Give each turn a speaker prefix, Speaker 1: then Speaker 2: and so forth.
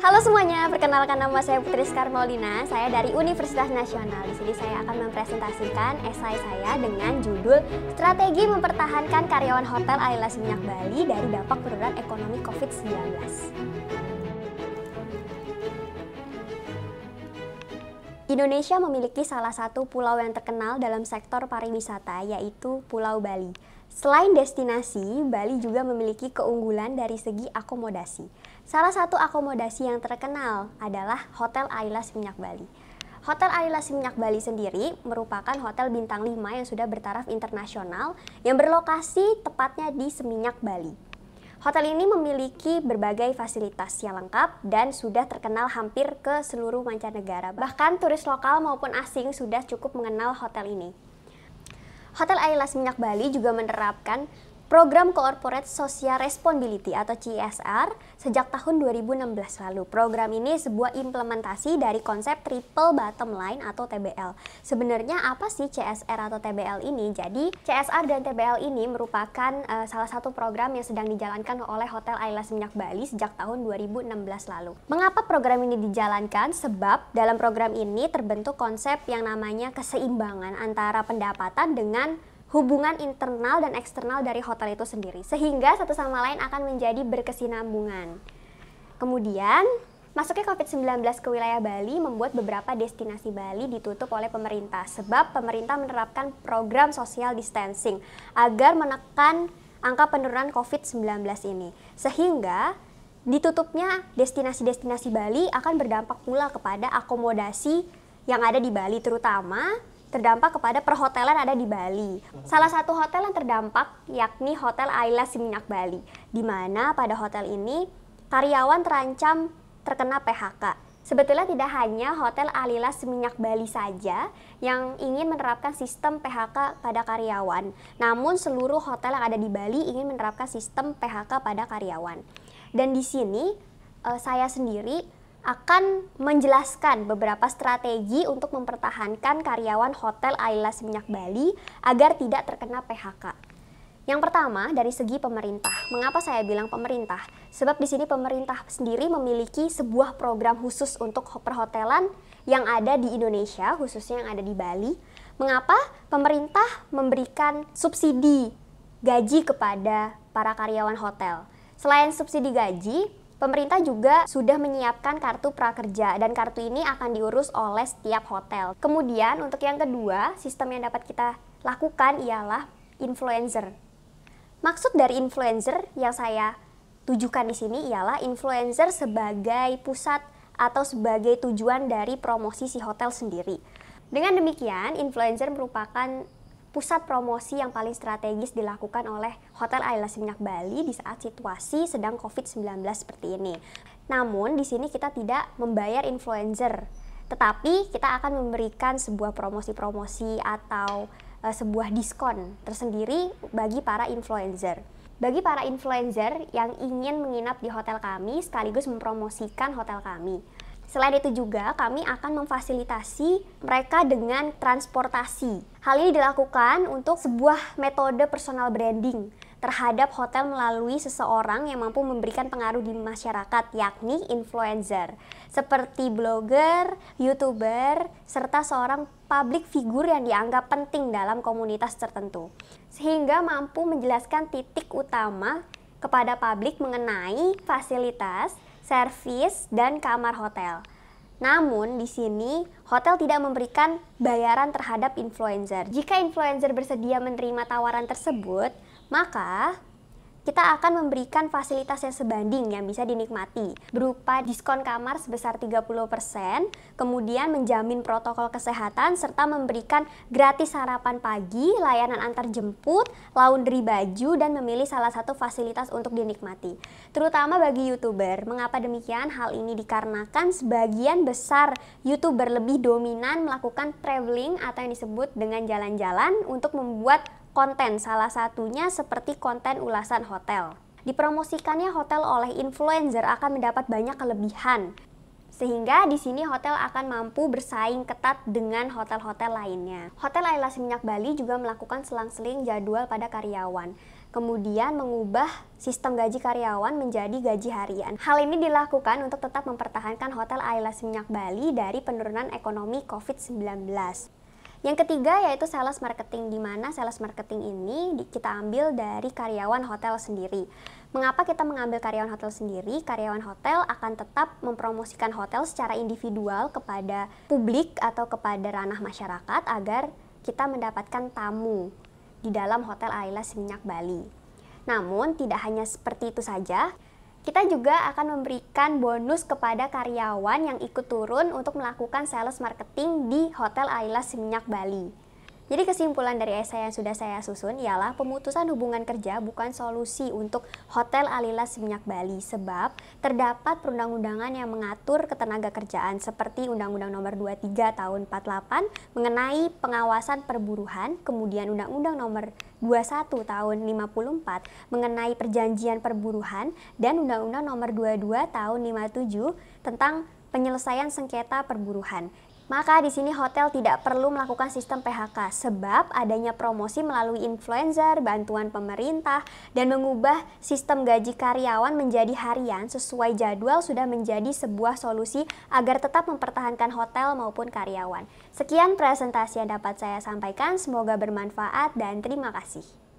Speaker 1: Halo semuanya, perkenalkan nama saya Putri Maulina. Saya dari Universitas Nasional. Di sini saya akan mempresentasikan esai saya dengan judul Strategi Mempertahankan Karyawan Hotel Ailas Minyak Bali dari Dampak Perubahan Ekonomi COVID-19. Indonesia memiliki salah satu pulau yang terkenal dalam sektor pariwisata, yaitu Pulau Bali. Selain destinasi, Bali juga memiliki keunggulan dari segi akomodasi. Salah satu akomodasi yang terkenal adalah Hotel Ailas Seminyak Bali. Hotel Ailas Seminyak Bali sendiri merupakan hotel bintang 5 yang sudah bertaraf internasional yang berlokasi tepatnya di Seminyak Bali. Hotel ini memiliki berbagai fasilitas yang lengkap dan sudah terkenal hampir ke seluruh mancanegara. Bahkan turis lokal maupun asing sudah cukup mengenal hotel ini. Hotel Ailas Seminyak Bali juga menerapkan Program Corporate Social Responsibility atau CSR sejak tahun 2016 lalu. Program ini sebuah implementasi dari konsep Triple Bottom Line atau TBL. Sebenarnya apa sih CSR atau TBL ini? Jadi CSR dan TBL ini merupakan uh, salah satu program yang sedang dijalankan oleh Hotel Ailas Seminyak Bali sejak tahun 2016 lalu. Mengapa program ini dijalankan? Sebab dalam program ini terbentuk konsep yang namanya keseimbangan antara pendapatan dengan hubungan internal dan eksternal dari hotel itu sendiri sehingga satu sama lain akan menjadi berkesinambungan. Kemudian Masuknya COVID-19 ke wilayah Bali membuat beberapa destinasi Bali ditutup oleh pemerintah sebab pemerintah menerapkan program social distancing agar menekan angka penurunan COVID-19 ini. Sehingga ditutupnya destinasi-destinasi Bali akan berdampak pula kepada akomodasi yang ada di Bali terutama terdampak kepada perhotelan ada di Bali. Salah satu hotel yang terdampak yakni Hotel Aila Seminyak Bali, di mana pada hotel ini karyawan terancam terkena PHK. Sebetulnya tidak hanya Hotel Alila Seminyak Bali saja yang ingin menerapkan sistem PHK pada karyawan, namun seluruh hotel yang ada di Bali ingin menerapkan sistem PHK pada karyawan. Dan di sini eh, saya sendiri akan menjelaskan beberapa strategi untuk mempertahankan karyawan hotel Ailas Seminyak Bali agar tidak terkena PHK. Yang pertama, dari segi pemerintah. Mengapa saya bilang pemerintah? Sebab di sini pemerintah sendiri memiliki sebuah program khusus untuk perhotelan yang ada di Indonesia, khususnya yang ada di Bali. Mengapa pemerintah memberikan subsidi gaji kepada para karyawan hotel? Selain subsidi gaji, Pemerintah juga sudah menyiapkan kartu prakerja dan kartu ini akan diurus oleh setiap hotel. Kemudian untuk yang kedua, sistem yang dapat kita lakukan ialah influencer. Maksud dari influencer yang saya tujukan di sini ialah influencer sebagai pusat atau sebagai tujuan dari promosi si hotel sendiri. Dengan demikian, influencer merupakan pusat promosi yang paling strategis dilakukan oleh Hotel Aila Seminyak Bali di saat situasi sedang COVID-19 seperti ini. Namun, di sini kita tidak membayar influencer, tetapi kita akan memberikan sebuah promosi-promosi atau e, sebuah diskon tersendiri bagi para influencer. Bagi para influencer yang ingin menginap di hotel kami sekaligus mempromosikan hotel kami, Selain itu juga kami akan memfasilitasi mereka dengan transportasi. Hal ini dilakukan untuk sebuah metode personal branding terhadap hotel melalui seseorang yang mampu memberikan pengaruh di masyarakat, yakni influencer, seperti blogger, youtuber, serta seorang public figure yang dianggap penting dalam komunitas tertentu, sehingga mampu menjelaskan titik utama kepada publik mengenai fasilitas servis, dan kamar hotel. Namun, di sini hotel tidak memberikan bayaran terhadap influencer. Jika influencer bersedia menerima tawaran tersebut, maka kita akan memberikan fasilitas yang sebanding yang bisa dinikmati berupa diskon kamar sebesar 30%, kemudian menjamin protokol kesehatan serta memberikan gratis sarapan pagi, layanan antar jemput, laundry baju dan memilih salah satu fasilitas untuk dinikmati. Terutama bagi YouTuber. Mengapa demikian? Hal ini dikarenakan sebagian besar YouTuber lebih dominan melakukan traveling atau yang disebut dengan jalan-jalan untuk membuat konten salah satunya seperti konten ulasan hotel. Dipromosikannya hotel oleh influencer akan mendapat banyak kelebihan, sehingga di sini hotel akan mampu bersaing ketat dengan hotel-hotel lainnya. Hotel Ailasi Minyak Bali juga melakukan selang-seling jadwal pada karyawan kemudian mengubah sistem gaji karyawan menjadi gaji harian. Hal ini dilakukan untuk tetap mempertahankan Hotel Ailas Minyak Bali dari penurunan ekonomi COVID-19. Yang ketiga yaitu sales marketing, di mana sales marketing ini kita ambil dari karyawan hotel sendiri. Mengapa kita mengambil karyawan hotel sendiri? Karyawan hotel akan tetap mempromosikan hotel secara individual kepada publik atau kepada ranah masyarakat agar kita mendapatkan tamu di dalam Hotel Ayla Seminyak Bali. Namun, tidak hanya seperti itu saja, kita juga akan memberikan bonus kepada karyawan yang ikut turun untuk melakukan sales marketing di Hotel Ayla Seminyak Bali. Jadi kesimpulan dari esai yang sudah saya susun ialah pemutusan hubungan kerja bukan solusi untuk hotel Alilas Minyak Bali sebab terdapat perundang-undangan yang mengatur ketenaga kerjaan seperti Undang-Undang Nomor 23 Tahun 48 mengenai pengawasan perburuhan, kemudian Undang-Undang Nomor 21 Tahun 54 mengenai perjanjian perburuhan dan Undang-Undang Nomor 22 Tahun 57 tentang penyelesaian sengketa perburuhan. Maka di sini hotel tidak perlu melakukan sistem PHK sebab adanya promosi melalui influencer, bantuan pemerintah, dan mengubah sistem gaji karyawan menjadi harian sesuai jadwal sudah menjadi sebuah solusi agar tetap mempertahankan hotel maupun karyawan. Sekian presentasi yang dapat saya sampaikan, semoga bermanfaat dan terima kasih.